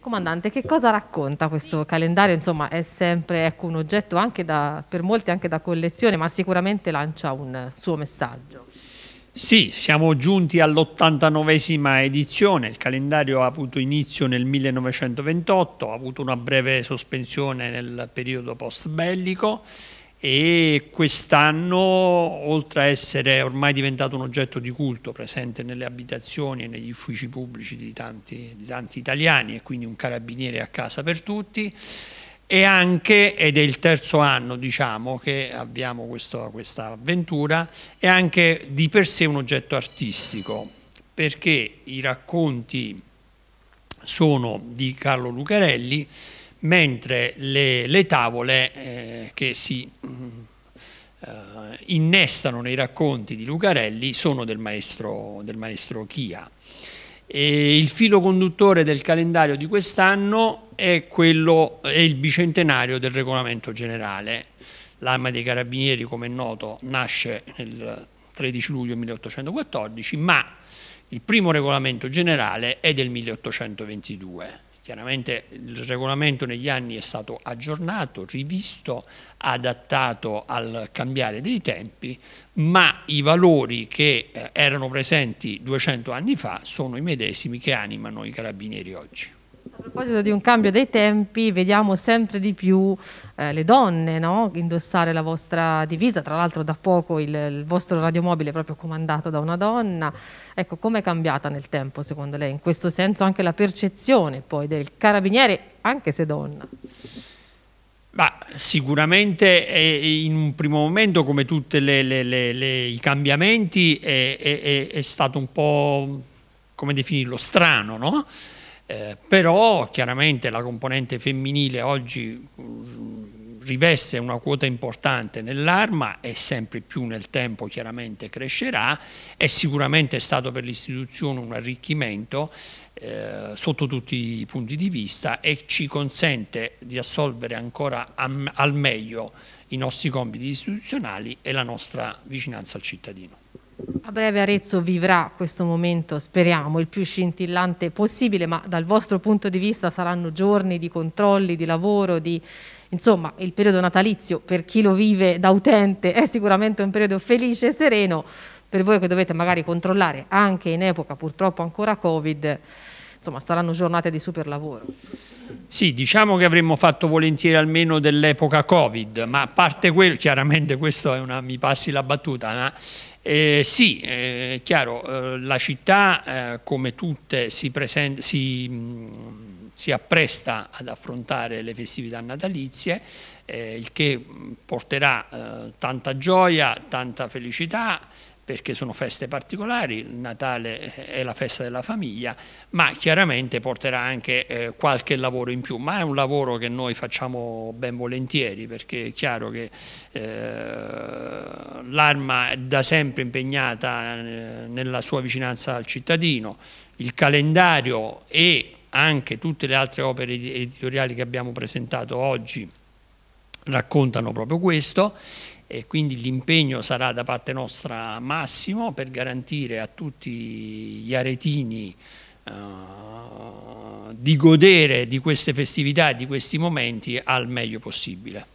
Comandante, che cosa racconta questo calendario? Insomma, è sempre ecco, un oggetto da, per molti anche da collezione, ma sicuramente lancia un suo messaggio. Sì, siamo giunti all'89esima edizione, il calendario ha avuto inizio nel 1928, ha avuto una breve sospensione nel periodo post bellico e quest'anno, oltre a essere ormai diventato un oggetto di culto presente nelle abitazioni e negli uffici pubblici di tanti, di tanti italiani e quindi un carabiniere a casa per tutti, e anche, ed è il terzo anno diciamo, che abbiamo questo, questa avventura, è anche di per sé un oggetto artistico, perché i racconti sono di Carlo Lucarelli, mentre le, le tavole eh, che si eh, innestano nei racconti di Lucarelli sono del maestro, del maestro Chia. E il filo conduttore del calendario di quest'anno è, quello, è il bicentenario del regolamento generale. L'arma dei carabinieri, come è noto, nasce nel 13 luglio 1814, ma il primo regolamento generale è del 1822 Chiaramente il regolamento negli anni è stato aggiornato, rivisto, adattato al cambiare dei tempi, ma i valori che eh, erano presenti 200 anni fa sono i medesimi che animano i carabinieri oggi proposito di un cambio dei tempi, vediamo sempre di più eh, le donne no? indossare la vostra divisa, tra l'altro da poco il, il vostro radiomobile è proprio comandato da una donna. Ecco, com'è cambiata nel tempo secondo lei? In questo senso anche la percezione poi del carabiniere, anche se donna. Ma sicuramente eh, in un primo momento, come tutti i cambiamenti, è, è, è, stato un po', come definirlo, strano, no? Eh, però chiaramente la componente femminile oggi mm, riveste una quota importante nell'arma e sempre più nel tempo chiaramente crescerà, è sicuramente stato per l'istituzione un arricchimento eh, sotto tutti i punti di vista e ci consente di assolvere ancora al meglio i nostri compiti istituzionali e la nostra vicinanza al cittadino. A breve Arezzo vivrà questo momento, speriamo, il più scintillante possibile, ma dal vostro punto di vista saranno giorni di controlli, di lavoro, di... Insomma, il periodo natalizio, per chi lo vive da utente, è sicuramente un periodo felice e sereno, per voi che dovete magari controllare anche in epoca purtroppo ancora Covid, insomma, saranno giornate di super lavoro. Sì, diciamo che avremmo fatto volentieri almeno dell'epoca Covid, ma a parte quello, chiaramente questo è una, mi passi la battuta, ma eh, sì, è eh, chiaro, eh, la città eh, come tutte si, presenta, si, si, appresta ad affrontare le festività natalizie, il che porterà tanta gioia, tanta felicità, perché sono feste particolari, il Natale eh, è la festa della famiglia, ma chiaramente porterà anche eh, qualche lavoro in più, ma è un lavoro che noi facciamo ben volentieri perché è chiaro che eh, l'arma è da sempre impegnata eh, nella sua vicinanza al cittadino, il calendario e anche tutte le altre opere editoriali che abbiamo presentato oggi raccontano proprio questo, e quindi l'impegno sarà da parte nostra massimo per garantire a tutti gli aretini uh, di godere di queste festività e di questi momenti al meglio possibile.